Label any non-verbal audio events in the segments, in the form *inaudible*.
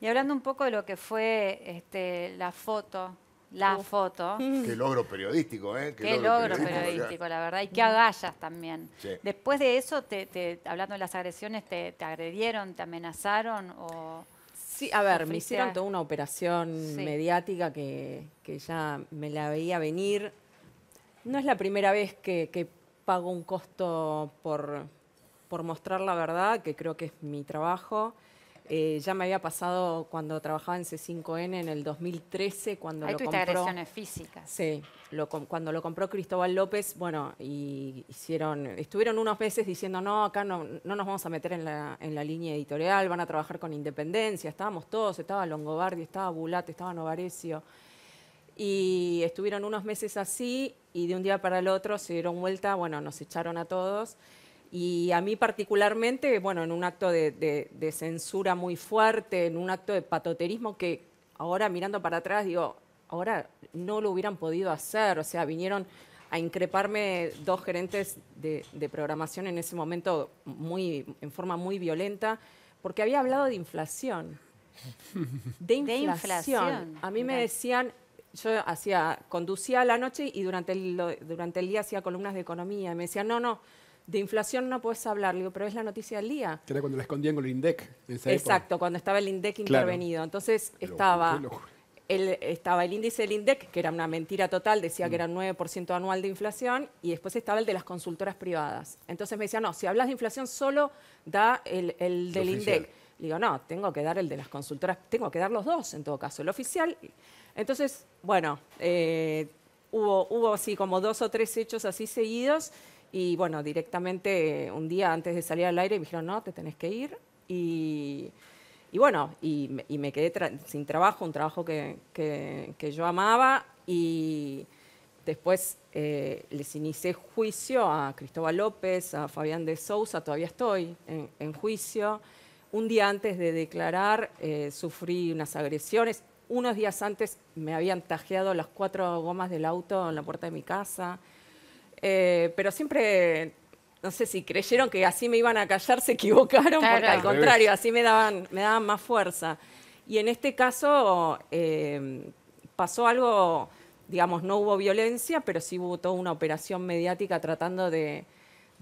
Y hablando un poco de lo que fue este, la foto, la foto. *laughs* Qué logro periodístico, ¿eh? Qué, logro, periodístico, la verdad, y qué agallas también. Después de eso, hablando de las agresiones, te, agredieron, te amenazaron o... Sí, a ver, me hicieron toda una operación mediática que, ya me la veía venir. No es la primera vez que, pago un costo por mostrar la verdad, que creo que es mi trabajo. Eh, ya me había pasado cuando trabajaba en C5N en el 2013, cuando lo compró. agresiones físicas. Sí, cuando lo compró Cristóbal López, bueno, y hicieron, estuvieron unos meses diciendo, no, acá no, no nos vamos a meter en la, en la línea editorial, van a trabajar con independencia. Estábamos todos, estaba Longobardi, estaba Bulat, estaba Novarecio. Y estuvieron unos meses así y de un día para el otro se dieron vuelta, bueno, nos echaron a todos. Y a mí particularmente, bueno, en un acto de, censura muy fuerte, en un acto de patoterismo que ahora mirando para atrás digo, ahora no lo hubieran podido hacer, o sea, vinieron a increparme dos gerentes de, programación en ese momento muy, en forma muy violenta, porque había hablado de inflación. De inflación. A mí me decían, yo hacía, conducía a la noche y durante el, durante el día hacía columnas de economía, y me decían, no, no, de inflación no puedes hablar, pero es la noticia del día. Que era cuando la escondían con el INDEC. Exacto, cuando estaba el INDEC intervenido. Entonces estaba, el, estaba el índice del INDEC, que era una mentira total, decía que mm. era un 9% anual de inflación, y después estaba el de las consultoras privadas. Entonces me decían, no, si hablas de inflación solo da el, del INDEC. Le Digo, no, tengo que dar el de las consultoras, tengo que dar los dos en todo caso, el oficial. Entonces, bueno, eh, hubo, hubo así como dos o tres hechos así seguidos y bueno, directamente eh, un día antes de salir al aire me dijeron, no, te tenés que ir. Y, bueno, y, me quedé sin trabajo, un trabajo que, yo amaba. Y después eh, les inicié juicio a Cristóbal López, a Fabián de Sousa, todavía estoy en, juicio. Un día antes de declarar eh, sufrí unas agresiones. Unos días antes me habían tajeado las cuatro gomas del auto en la puerta de mi casa. Eh, pero siempre, no sé si creyeron que así me iban a callar, se equivocaron, porque al contrario, así me daban, me daban más fuerza. Y en este caso eh, pasó algo, digamos, no hubo violencia, pero sí hubo toda una operación mediática tratando de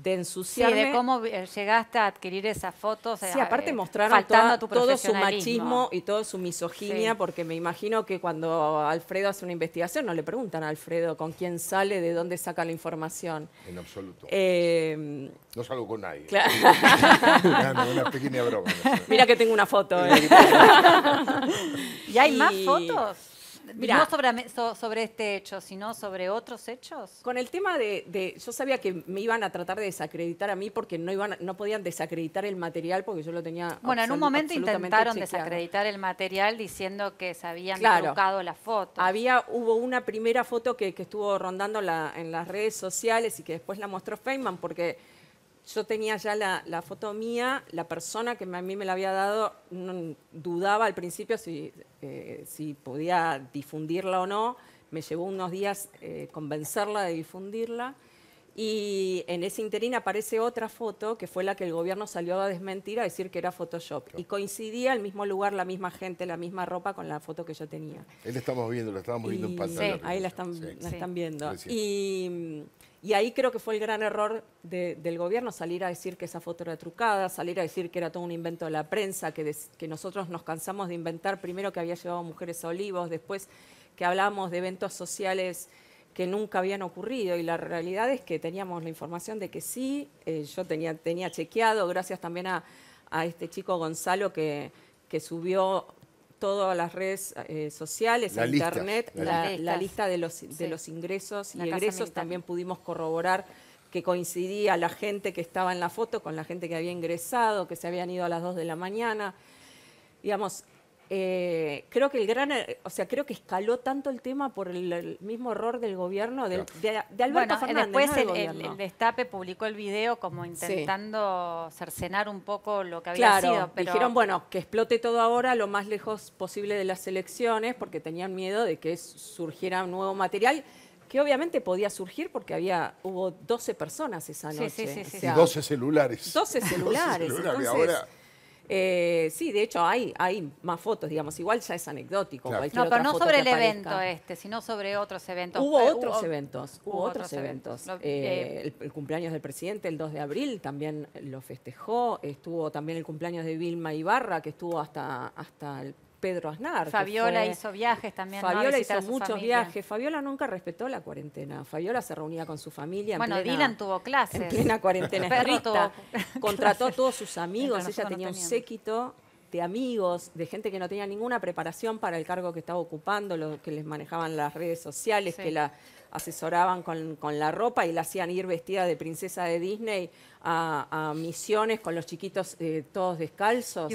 de ensuciar de cómo eh, llegaste a adquirir esas fotos. Sí, eh, aparte eh, mostraron todo su machismo y toda su misoginia, porque me imagino que cuando Alfredo hace una investigación no le preguntan a Alfredo con quién sale, de dónde saca la información. En absoluto. Em, no salgo con nadie. *laughs* una pequeña broma. Mira que tengo una foto. *laughs* ¿Y hay más fotos? no sobre, sobre, este hecho, sino sobre otros hechos. Con el tema de, Yo sabía que me iban a tratar de desacreditar a mí porque no, iban, no podían desacreditar el material porque yo lo tenía. Bueno, en un momento intentaron desacreditar el material diciendo que se habían claro, la las fotos. Había, hubo una primera foto que, estuvo rondando en las redes sociales y que después la mostró Feynman porque yo tenía ya la, la, foto mía, la persona que a mí me la había dado dudaba al principio eh, si, podía difundirla o no, me llevó unos días eh, convencerla de difundirla y en ese interín aparece otra foto que fue la que el gobierno salió a desmentir a decir que era Photoshop. Y coincidía el mismo lugar, la misma gente, la misma ropa con la foto que yo tenía. Ahí la estamos viendo, la estamos viendo en pantalla. Sí, ahí la están, viendo. Y, ahí creo que fue el gran error del gobierno salir a decir que esa foto era trucada, salir a decir que era todo un invento de la prensa, que, que nosotros nos cansamos de inventar primero que había llevado mujeres a olivos, después que hablábamos de eventos sociales que nunca habían ocurrido y la realidad es que teníamos la información de que sí, eh, yo tenía, tenía chequeado, gracias también a, este chico Gonzalo que, que subió todas las redes eh, sociales, a internet, la, lista de los, de los ingresos y egresos, también pudimos corroborar que coincidía la gente que estaba en la foto con la gente que había ingresado, que se habían ido a las 2 de la mañana. Digamos, eh, creo que el gran, eh, o sea, creo que escaló tanto el tema por el, mismo error del gobierno de, Alberto Fernández. Después el, destape publicó el video como intentando cercenar un poco lo que había sido. dijeron bueno que explote todo ahora lo más lejos posible de las elecciones porque tenían miedo de que surgiera un nuevo material que obviamente podía surgir porque había hubo 12 personas esa noche. Sí, y 12 celulares. 12 celulares. *laughs* ahora eh, sí, de hecho hay, hay más fotos, digamos, igual ya es anecdótico. No, pero no sobre el evento este, sino sobre otros eventos. Hubo otros eventos, hubo, otros, eventos. Eh, eh, el, cumpleaños del presidente, el 2 de abril, también lo festejó. Estuvo también el cumpleaños de Vilma Ibarra, que estuvo hasta, hasta el Pedro Aznar. Fabiola hizo viajes también. Fabiola hizo muchos viajes. Fabiola nunca respetó la cuarentena. Fabiola se reunía con su familia. Bueno, Dylan tuvo clases. En plena cuarentena *laughs* Contrató a todos sus amigos. Ella tenía un séquito de amigos, de gente que no tenía ninguna preparación para el cargo que estaba ocupando, los que les manejaban las redes sociales, que la asesoraban con, la ropa y la hacían ir vestida de princesa de Disney a, misiones con los chiquitos eh, todos descalzos.